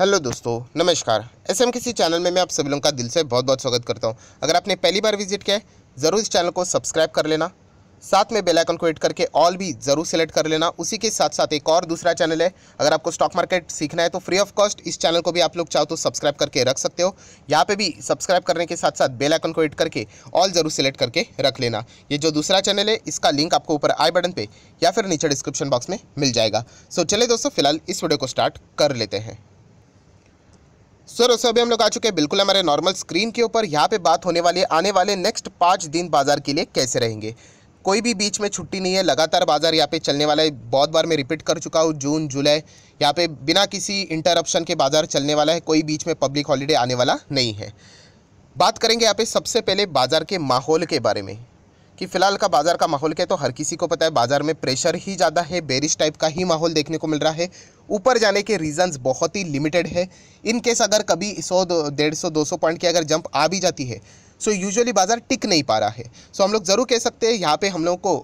hello दोस्तों नमस्कार S M किसी चैनल में मैं आप सभी लोगों का दिल से बहुत बहुत स्वागत करता हूं अगर आपने पहली बार विजिट किया है ज़रूर इस चैनल को सब्सक्राइब कर लेना साथ में बेल आइकन को हिट करके ऑल भी ज़रूर सेलेक्ट कर लेना उसी के साथ साथ एक और दूसरा चैनल है अगर आपको स्टॉक मार्केट सीखना है तो फ्री ऑफ कॉस्ट इस चैनल को भी आप लोग चाहो तो सब्सक्राइब करके रख सकते हो यहाँ पे भी सब्सक्राइब करने के साथ साथ बेल आइकन को हिट करके ऑल ज़रूर सेलेक्ट करके रख लेना ये जो दूसरा चैनल है इसका लिंक आपको ऊपर आई बटन पर या फिर नीचे डिस्क्रिप्शन बॉक्स में मिल जाएगा सो चले दोस्तों फिलहाल इस वीडियो को स्टार्ट कर लेते हैं सर दोस्तों अभी हम लोग आ चुके हैं बिल्कुल हमारे नॉर्मल स्क्रीन के ऊपर यहाँ पे बात होने वाली है आने वाले नेक्स्ट पाँच दिन बाज़ार के लिए कैसे रहेंगे कोई भी बीच में छुट्टी नहीं है लगातार बाज़ार यहाँ पे चलने वाला है बहुत बार मैं रिपीट कर चुका हूँ जून जुलाई यहाँ पे बिना किसी इंटरप्शन के बाज़ार चलने वाला है कोई बीच में पब्लिक हॉलीडे आने वाला नहीं है बात करेंगे यहाँ पे सबसे पहले बाज़ार के माहौल के बारे में कि फ़िलहाल का बाज़ार का माहौल क्या है तो हर किसी को पता है बाज़ार में प्रेशर ही ज़्यादा है बेरिश टाइप का ही माहौल देखने को मिल रहा है ऊपर जाने के रीज़न्स बहुत ही लिमिटेड है इन केस अगर कभी सौ डेढ़ सौ दो सौ पॉइंट की अगर जंप आ भी जाती है सो यूजुअली बाज़ार टिक नहीं पा रहा है सो हम लोग ज़रूर कह सकते हैं यहाँ पे हम लोग को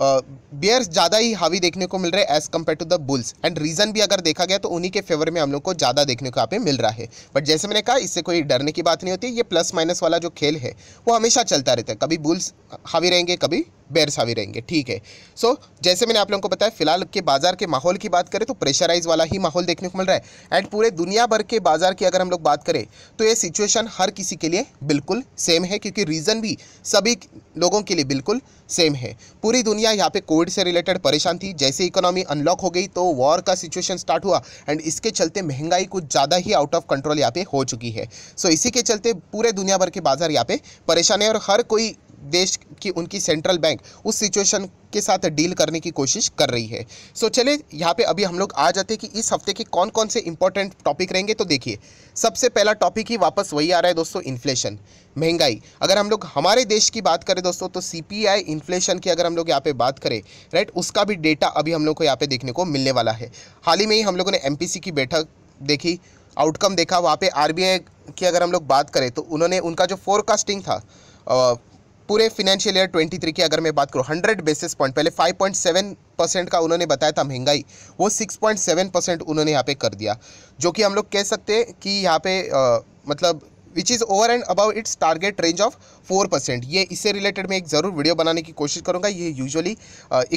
बियर्स ज़्यादा ही हावी देखने को मिल रहे हैं as compare to the bulls and reason भी अगर देखा गया तो उन्हीं के फेवर में हम लोग को ज़्यादा देखने को यहाँ पे मिल रहा है बट जैसे मैंने कहा इससे कोई डरने की बात नहीं होती ये प्लस माइनस वाला जो खेल है वो हमेशा चलता रहता है कभी बुल्स हावी रहेंगे कभी बेरसावी रहेंगे ठीक है सो so, जैसे मैंने आप लोगों को बताया फिलहाल के बाजार के माहौल की बात करें तो प्रेशराइज वाला ही माहौल देखने को मिल रहा है एंड पूरे दुनिया भर के बाजार की अगर हम लोग बात करें तो ये सिचुएशन हर किसी के लिए बिल्कुल सेम है क्योंकि रीज़न भी सभी लोगों के लिए बिल्कुल सेम है पूरी दुनिया यहाँ पे कोविड से रिलेटेड परेशान थी जैसे इकोनॉमी अनलॉक हो गई तो वॉर का सिचुएशन स्टार्ट हुआ एंड इसके चलते महंगाई कुछ ज़्यादा ही आउट ऑफ कंट्रोल यहाँ पे हो चुकी है सो so, इसी के चलते पूरे दुनिया भर के बाजार यहाँ पे परेशान है और हर कोई देश की उनकी सेंट्रल बैंक उस सिचुएशन के साथ डील करने की कोशिश कर रही है सो so, चले यहाँ पे अभी हम लोग आ जाते हैं कि इस हफ्ते के कौन कौन से इंपॉर्टेंट टॉपिक रहेंगे तो देखिए सबसे पहला टॉपिक ही वापस वही आ रहा है दोस्तों इन्फ्लेशन महंगाई अगर हम लोग हमारे देश की बात करें दोस्तों तो सी इन्फ्लेशन की अगर हम लोग यहाँ पे बात करें राइट उसका भी डेटा अभी हम लोग को यहाँ पे देखने को मिलने वाला है हाल ही में ही हम लोगों ने एम की बैठक देखी आउटकम देखा वहाँ पे आर की अगर हम लोग बात करें तो उन्होंने उनका जो फोरकास्टिंग था पूरे फिनेंशियल ईयर 23 की अगर मैं बात करूँ 100 बेसिस पॉइंट पहले 5.7 परसेंट का उन्होंने बताया था महंगाई वो 6.7 परसेंट उन्होंने यहाँ पे कर दिया जो कि हम लोग कह सकते हैं कि यहाँ पे आ, मतलब which is over and about its target range of four percent ये इससे रिलेटेड मैं एक ज़रूर वीडियो बनाने की कोशिश करूँगा ये यूजअली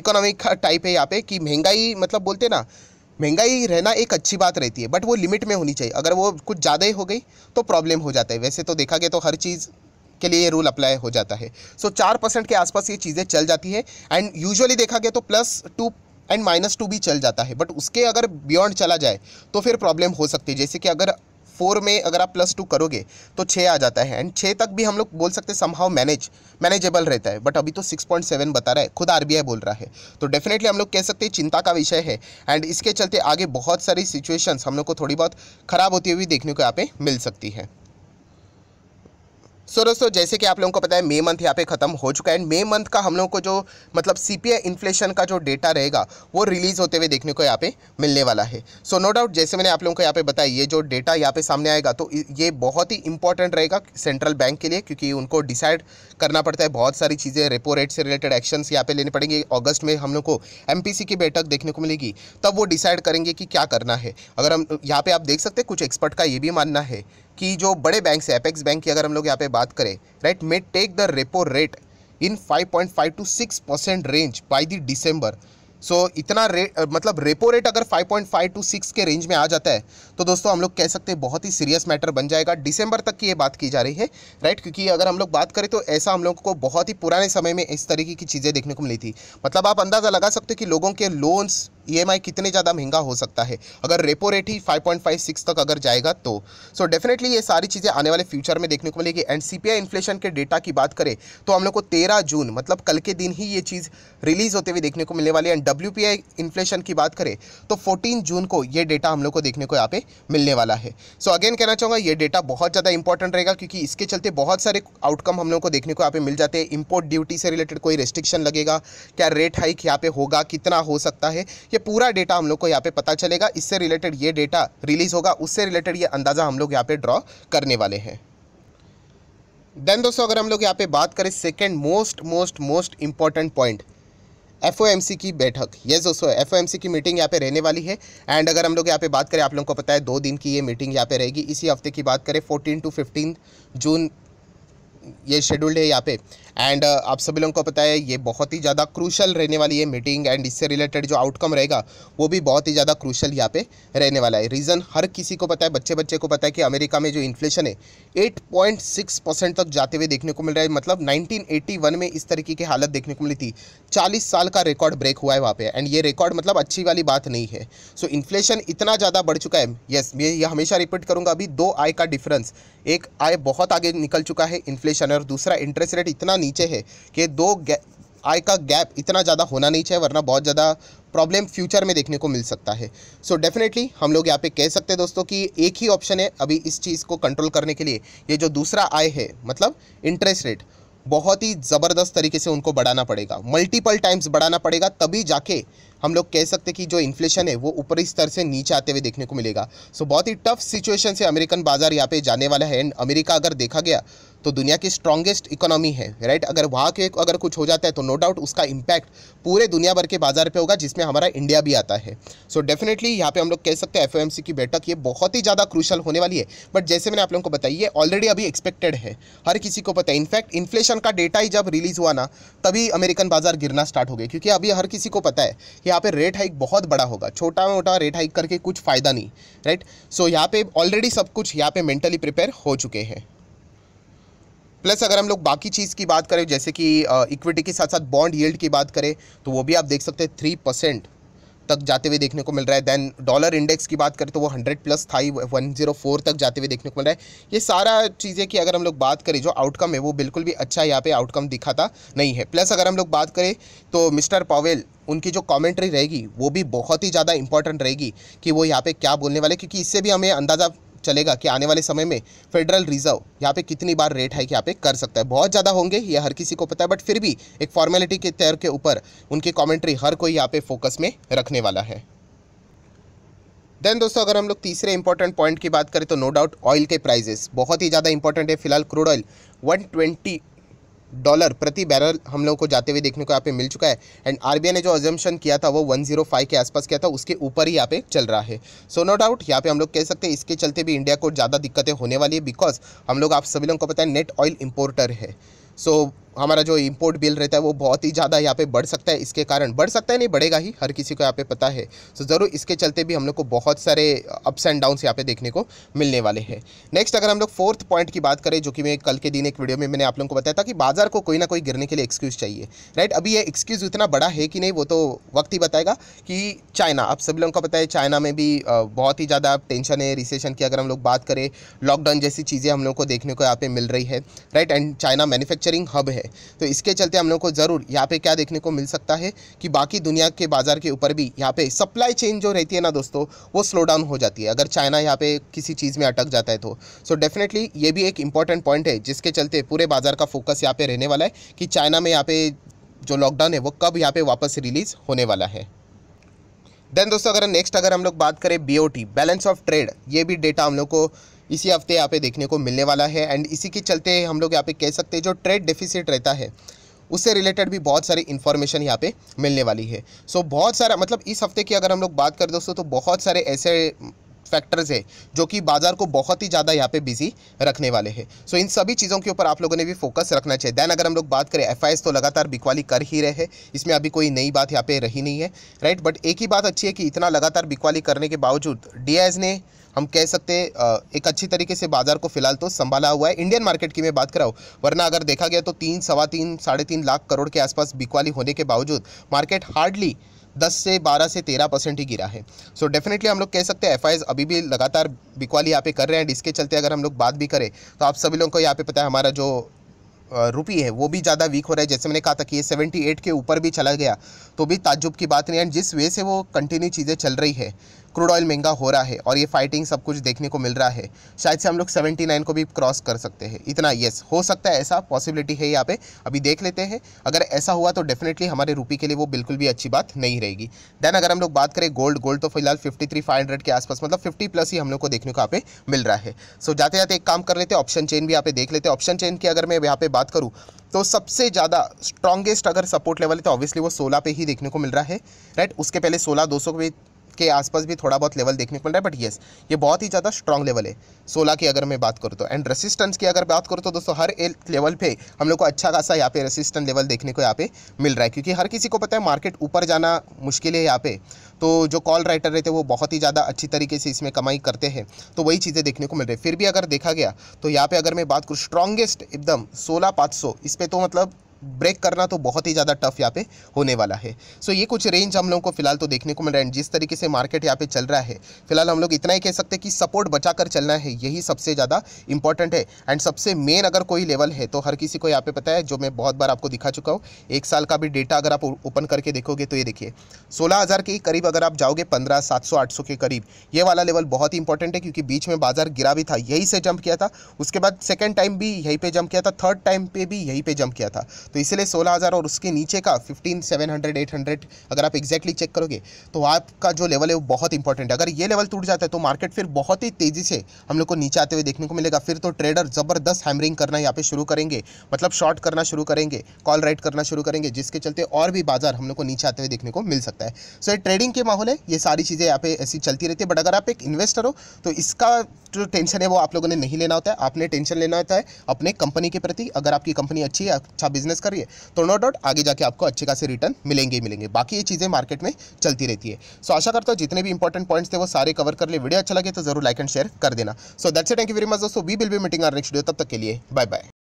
इकोनॉमिक टाइप है यहाँ पे कि महंगाई मतलब बोलते ना महंगाई रहना एक अच्छी बात रहती है बट वो लिमिट में होनी चाहिए अगर वो कुछ ज़्यादा ही हो गई तो प्रॉब्लम हो जाता है वैसे तो देखा गया तो हर चीज़ के लिए ये रूल अप्लाई हो जाता है सो so, चार परसेंट के आसपास ये चीज़ें चल जाती है एंड यूजुअली देखा गया तो plus two and minus two भी चल जाता है बट उसके अगर बियॉन्ड चला जाए तो फिर प्रॉब्लम हो सकती है जैसे कि अगर फोर में अगर आप प्लस टू करोगे तो छः आ जाता है एंड छः तक भी हम लोग बोल सकते हैं समहाव मैनेज मैनेजेबल रहता है बट अभी तो सिक्स पॉइंट सेवन बता रहा है खुद आर बोल रहा है तो डेफिनेटली हम लोग कह सकते हैं चिंता का विषय है एंड इसके चलते आगे बहुत सारी सिचुएशंस हम लोग को थोड़ी बहुत ख़राब होती हुई देखने को यहाँ पे मिल सकती है सो दोस्तों जैसे कि आप लोगों को पता है मे मंथ यहाँ पे ख़त्म हो चुका है एंड मे मंथ का हम लोगों को जो मतलब सीपीआई इन्फ्लेशन का जो डेटा रहेगा वो रिलीज़ होते हुए देखने को यहाँ पे मिलने वाला है सो नो डाउट जैसे मैंने आप लोगों को यहाँ पे बताया ये जो डेटा यहाँ पे सामने आएगा तो ये बहुत ही इंपॉर्टेंट रहेगा सेंट्रल बैंक के लिए क्योंकि उनको डिसाइड करना पड़ता है बहुत सारी चीज़ें रेपो रेट से रिलेटेड एक्शन यहाँ पे लेने पड़ेंगे अगस्त में हम लोग को एम की बैठक देखने को मिलेगी तब वो डिसाइड करेंगे कि क्या करना है अगर हम यहाँ पर आप देख सकते हैं कुछ एक्सपर्ट का ये भी मानना है कि जो बड़े बैंक है एपेक्स बैंक की अगर हम लोग यहाँ पे बात करें right may take the repo rate in 5.5 to 6 percent range by December December so so, इतना रेट मतलब रेपो रेट अगर 5.5 टू 6 के रेंज में आ जाता है तो दोस्तों हम लोग कह सकते हैं बहुत ही सीरियस मैटर बन जाएगा दिसंबर तक की ये बात की जा रही है राइट क्योंकि अगर हम लोग बात करें तो ऐसा हम लोगों को बहुत ही पुराने समय में इस तरीके की चीज़ें देखने को मिली थी मतलब आप अंदाज़ा लगा सकते हो कि लोगों के लोन्स ई e कितने ज़्यादा महंगा हो सकता है अगर रेपो रेट ही फाइव तक अगर जाएगा तो सो डेफिनेटली ये सारी चीज़ें आने वाले फ्यूचर में देखने को मिलेगी एंड सी इन्फ्लेशन के डेटा की बात करें तो हम लोग को तेरह जून मतलब कल के दिन ही ये चीज़ रिलीज़ होते हुए देखने को मिलने वाली एंड डब्ल्यू इन्फ्लेशन की बात करें तो 14 जून को ये डेटा हम लोग को देखने को यहाँ पे मिलने वाला है सो so अगेन कहना चाहूँगा ये डेटा बहुत ज़्यादा इंपॉर्टेंट रहेगा क्योंकि इसके चलते बहुत सारे आउटकम हम लोग को देखने को यहाँ पे मिल जाते हैं इम्पोर्ट ड्यूटी से रिलेटेड कोई रेस्ट्रिक्शन लगेगा क्या रेट हाइक यहाँ पे होगा कितना हो सकता है ये पूरा डेटा हम लोग को यहाँ पे पता चलेगा इससे रिलेटेड ये डेटा रिलीज़ होगा उससे रिलेटेड ये अंदाज़ा हम लोग यहाँ पे ड्रॉ करने वाले हैं देन दोस्तों अगर हम लोग यहाँ पे बात करें second most most most important point F की बैठक ये दोस्तों एफ की मीटिंग यहाँ पे रहने वाली है एंड अगर हम लोग यहाँ पे बात करें आप लोगों को पता है दो दिन की ये मीटिंग यहाँ पे रहेगी इसी हफ्ते की बात करें 14 टू 15 जून ये शेड्यूल्ड है यहाँ पे एंड uh, आप सभी लोगों को पता है ये बहुत ही ज़्यादा क्रूशल रहने वाली है मीटिंग एंड इससे रिलेटेड जो आउटकम रहेगा वो भी बहुत ही ज़्यादा क्रूशल यहाँ पे रहने वाला है रीज़न हर किसी को पता है बच्चे बच्चे को पता है कि अमेरिका में जो इन्फ्लेशन है एट परसेंट तक जाते हुए देखने को मिल रहा है मतलब नाइनटीन में इस तरीके की हालत देखने को मिली थी चालीस साल का रिकॉर्ड ब्रेक हुआ है वहाँ पर एंड ये रिकॉर्ड मतलब अच्छी वाली बात नहीं है सो so, इन्फ्लेशन इतना ज़्यादा बढ़ चुका है यस मैं ये हमेशा रिपीट करूँगा अभी दो आय का डिफरेंस एक आय बहुत आगे निकल चुका है इन्फ्लेशन इन्फ्लेशन है और दूसरा इंटरेस्ट रेट इतना नीचे है कि दो आय का गैप इतना ज़्यादा होना नहीं चाहिए वरना बहुत ज़्यादा प्रॉब्लम फ्यूचर में देखने को मिल सकता है सो so डेफिनेटली हम लोग यहाँ पे कह सकते हैं दोस्तों कि एक ही ऑप्शन है अभी इस चीज़ को कंट्रोल करने के लिए ये जो दूसरा आय है मतलब इंटरेस्ट रेट बहुत ही ज़बरदस्त तरीके से उनको बढ़ाना पड़ेगा मल्टीपल टाइम्स बढ़ाना पड़ेगा तभी जाके हम लोग कह सकते हैं कि जो इन्फ्लेशन है वो ऊपरी स्तर से नीचे आते हुए देखने को मिलेगा सो बहुत ही टफ सिचुएशन से अमेरिकन बाजार यहाँ पे जाने वाला है एंड अमेरिका अगर देखा गया तो दुनिया की स्ट्रॉगेस्ट इकोनॉमी है राइट अगर वहाँ के अगर कुछ हो जाता है तो नो डाउट उसका इम्पैक्ट पूरे दुनिया भर के बाजार पे होगा जिसमें हमारा इंडिया भी आता है सो डेफिनेटली यहाँ पे हम लोग कह सकते हैं एफ की बैठक ये बहुत ही ज़्यादा क्रूशल होने वाली है बट जैसे मैंने आप लोगों को बताई ये ऑलरेडी अभी एक्सपेक्टेड है हर किसी को पता है इनफैक्ट इन्फ्लेशन का डेटा ही जब रिलीज़ हुआ ना तभी अमेरिकन बाजार गिरना स्टार्ट हो गया क्योंकि अभी हर किसी को पता है कि यहाँ पे रेट हाइक बहुत बड़ा होगा छोटा मोटा रेट हाइक करके कुछ फ़ायदा नहीं राइट सो यहाँ पे ऑलरेडी सब कुछ यहाँ पे मेंटली प्रिपेयर हो चुके हैं प्लस अगर हम लोग बाकी चीज़ की बात करें जैसे कि इक्विटी के साथ साथ बॉन्ड यील्ड की बात करें तो वो भी आप देख सकते हैं थ्री परसेंट तक जाते हुए देखने को मिल रहा है देन डॉलर इंडेक्स की बात करें तो वो हंड्रेड प्लस था ही वन जीरो फोर तक जाते हुए देखने को मिल रहा है ये सारा चीज़ें की अगर हम लोग बात करें जो आउटकम है वो बिल्कुल भी अच्छा यहाँ पे आउटकम दिखाता नहीं है प्लस अगर हम लोग बात करें तो मिस्टर पावेल उनकी जो कॉमेंट्री रहेगी वो भी बहुत ही ज़्यादा इंपॉर्टेंट रहेगी कि वो यहाँ पर क्या बोलने वाले क्योंकि इससे भी हमें अंदाज़ा चलेगा कि आने वाले समय में फेडरल रिजर्व यहाँ पे कितनी बार रेट हाइक यहाँ पे कर सकता है बहुत ज़्यादा होंगे ये हर किसी को पता है बट फिर भी एक फॉर्मेलिटी के तौर के ऊपर उनकी कॉमेंट्री हर कोई यहाँ पे फोकस में रखने वाला है देन दोस्तों अगर हम लोग तीसरे इंपॉर्टेंट पॉइंट की बात करें तो नो डाउट ऑयल के प्राइजेस बहुत ही ज़्यादा इंपॉर्टेंट है फिलहाल क्रूड ऑयल ट्वेंटी डॉलर प्रति बैरल हम लोगों को जाते हुए देखने को यहाँ पे मिल चुका है एंड आरबीआई ने जो एजम्पन किया था वो 105 के आसपास किया था उसके ऊपर ही यहाँ पे चल रहा है सो नो डाउट यहाँ पे हम लोग कह सकते हैं इसके चलते भी इंडिया को ज़्यादा दिक्कतें होने वाली है बिकॉज हम लोग आप सभी लोगों को पता है नेट ऑयल इम्पोर्टर है सो so, हमारा जो इम्पोर्ट बिल रहता है वो बहुत ही ज़्यादा यहाँ पे बढ़ सकता है इसके कारण बढ़ सकता है नहीं बढ़ेगा ही हर किसी को यहाँ पे पता है सो ज़रूर इसके चलते भी हम लोग को बहुत सारे अप्स एंड डाउन्स यहाँ पे देखने को मिलने वाले हैं नेक्स्ट अगर हम लोग फोर्थ पॉइंट की बात करें जो कि मैं कल के दिन एक वीडियो में मैंने आप लोगों को बताया था कि बाजार को कोई ना कोई गिरने के लिए एक्सक्यूज़ चाहिए राइट अभी ये एक्सक्यूज़ इतना बड़ा है कि नहीं वो तो वक्त ही बताएगा कि चाइना आप सभी लोगों को पता है चाइना में भी बहुत ही ज़्यादा टेंशन है रिसेशन की अगर हम लोग बात करें लॉकडाउन जैसी चीज़ें हम लोग को देखने को यहाँ पे मिल रही है right and China manufacturing hub है है तो इसके चलते हम लोग को ज़रूर यहाँ पे क्या देखने को मिल सकता है कि बाकी दुनिया के बाज़ार के ऊपर भी यहाँ पे सप्लाई चेन जो रहती है ना दोस्तों वो स्लो डाउन हो जाती है अगर चाइना यहाँ पे किसी चीज़ में अटक जाता है तो सो डेफिनेटली ये भी एक इंपॉर्टेंट पॉइंट है जिसके चलते पूरे बाज़ार का फोकस यहाँ पर रहने वाला है कि चाइना में यहाँ पे जो लॉकडाउन है वो कब यहाँ पर वापस रिलीज़ होने वाला है देन दोस्तों अगर नेक्स्ट अगर हम लोग बात करें बी बैलेंस ऑफ ट्रेड ये भी डेटा हम लोग को इसी हफ्ते यहाँ पे देखने को मिलने वाला है एंड इसी के चलते हम लोग यहाँ पे कह सकते हैं जो ट्रेड डेफिसिट रहता है उससे रिलेटेड भी बहुत सारी इन्फॉर्मेशन यहाँ पे मिलने वाली है सो so, बहुत सारा मतलब इस हफ्ते की अगर हम लोग बात करें दोस्तों तो बहुत सारे ऐसे फैक्टर्स है जो कि बाजार को बहुत ही ज़्यादा यहाँ पे बिजी रखने वाले हैं सो so, इन सभी चीज़ों के ऊपर आप लोगों ने भी फोकस रखना चाहिए दैन अगर हम लोग बात करें एफ तो लगातार बिकवाली कर ही रहे हैं इसमें अभी कोई नई बात यहाँ पे रही नहीं है राइट बट एक ही बात अच्छी है कि इतना लगातार बिकवाली करने के बावजूद डी ने हम कह सकते हैं एक अच्छी तरीके से बाजार को फिलहाल तो संभाला हुआ है इंडियन मार्केट की मैं बात कराऊँ वरना अगर देखा गया तो तीन सवा तीन साढ़े तीन लाख करोड़ के आसपास बिकवाली होने के बावजूद मार्केट हार्डली दस से बारह से तेरह परसेंट ही गिरा है सो so डेफिनेटली हम लोग कह सकते हैं एफ अभी भी लगातार बिकवाली यहाँ पे कर रहे हैं इसके चलते अगर हम लोग बात भी करें तो आप सभी लोगों को यहाँ पे पता है हमारा जो रुपी है वो भी ज़्यादा वीक हो रहा है जैसे मैंने कहा था कि ये सेवेंटी एट के ऊपर भी चला गया तो भी ताजुब की बात नहीं एंड जिस वे से वो कंटिन्यू चीज़ें चल रही है क्रूड ऑयल महंगा हो रहा है और ये फाइटिंग सब कुछ देखने को मिल रहा है शायद से हम लोग 79 को भी क्रॉस कर सकते हैं इतना येस हो सकता है ऐसा पॉसिबिलिटी है यहाँ पे अभी देख लेते हैं अगर ऐसा हुआ तो डेफिनेटली हमारे रूपी के लिए वो बिल्कुल भी अच्छी बात नहीं रहेगी देन अगर हम लोग बात करें गोल्ड गोल्ड तो फिलहाल फिफ्टी थ्री के आसपास मतलब फिफ्टी प्लस ही हम लोग को देखने को यहाँ पे मिल रहा है सो जाते जाते एक काम कर लेते हैं ऑप्शन चेन भी यहाँ पे देख लेते हैं ऑप्शन चेन की अगर मैं यहाँ पे बात करूँ तो सबसे ज़्यादा स्ट्रॉगेस्ट अगर सपोर्ट लेवल है तो ऑब्वियसली वो सोलह पे ही देखने को मिल रहा है राइट उसके पहले सोलह दो सौ पे के आसपास भी थोड़ा बहुत लेवल देखने को मिल रहा है बट येस ये बहुत ही ज़्यादा स्ट्रॉन्ग लेवल है सोलह की अगर मैं बात करूँ तो एंड रेसिस्टेंस की अगर बात करूँ तो दोस्तों हर एक लेवल पे हम लोग को अच्छा खासा यहाँ पे रेसिस्टेंट लेवल देखने को यहाँ पे मिल रहा है क्योंकि हर किसी को पता है मार्केट ऊपर जाना मुश्किल है यहाँ पे तो जो कॉल राइटर रहते हैं वो बहुत ही ज़्यादा अच्छी तरीके से इसमें कमाई करते हैं तो वही चीज़ें देखने को मिल रही है फिर भी अगर देखा गया तो यहाँ पे अगर मैं बात करूँ स्ट्रॉन्गेस्ट एकदम सोलह पाँच सौ इस पर तो मतलब ब्रेक करना तो बहुत ही ज़्यादा टफ यहाँ पे होने वाला है सो so, ये कुछ रेंज हम लोगों को फिलहाल तो देखने को मिल रहा है जिस तरीके से मार्केट यहाँ पे चल रहा है फिलहाल हम लोग इतना ही कह सकते हैं कि सपोर्ट बचा कर चलना है यही सबसे ज़्यादा इंपॉर्टेंट है एंड सबसे मेन अगर कोई लेवल है तो हर किसी को यहाँ पे पता है जो मैं बहुत बार आपको दिखा चुका हूँ एक साल का भी डेटा अगर आप ओपन करके देखोगे तो ये देखिए सोलह के करीब अगर आप जाओगे पंद्रह सात सौ आठ सौ के करीब ये वाला लेवल बहुत ही इंपॉर्टेंट है क्योंकि बीच में बाजार गिरा भी था यही से जंप किया था उसके बाद सेकेंड टाइम भी यहीं पर जंप किया था थर्ड टाइम पर भी यहीं पर जंप किया था तो इसलिए सोलह हज़ार और उसके नीचे का fifteen seven hundred eight hundred अगर आप एक्जैक्टली चेक करोगे तो आपका जो लेवल है वो बहुत इंपॉर्टेंट है अगर ये लेवल टूट जाता है तो मार्केट फिर बहुत ही तेज़ी से हम लोग को नीचे आते हुए देखने को मिलेगा फिर तो ट्रेडर ज़बरदस्त हैमरिंग करना यहाँ पे शुरू करेंगे मतलब शॉर्ट करना शुरू करेंगे कॉल राइट करना शुरू करेंगे जिसके चलते और भी बाजार हम लोग को नीचे आते हुए देखने को मिल सकता है सो ये ट्रेडिंग के माहौल है ये सारी चीज़ें यहाँ पे ऐसी चलती रहती है बट अगर आप एक इन्वेस्टर हो तो इसका जो टेंशन है वो आप लोगों ने नहीं लेना होता है आपने टेंशन लेना होता है अपने कंपनी के प्रति अगर आपकी कंपनी अच्छी है अच्छा बिजनेस परचेस करिए तो नो डाउट आगे जाके आपको अच्छे खासे रिटर्न मिलेंगे ही मिलेंगे बाकी ये चीज़ें मार्केट में चलती रहती है सो आशा करता हूँ जितने भी इंपॉर्टेंट पॉइंट्स थे वो सारे कवर कर लिए वीडियो अच्छा लगे तो जरूर लाइक एंड शेयर कर देना so that's thank you very much दोस्तों we will be meeting our next video तब तक के लिए बाय बाय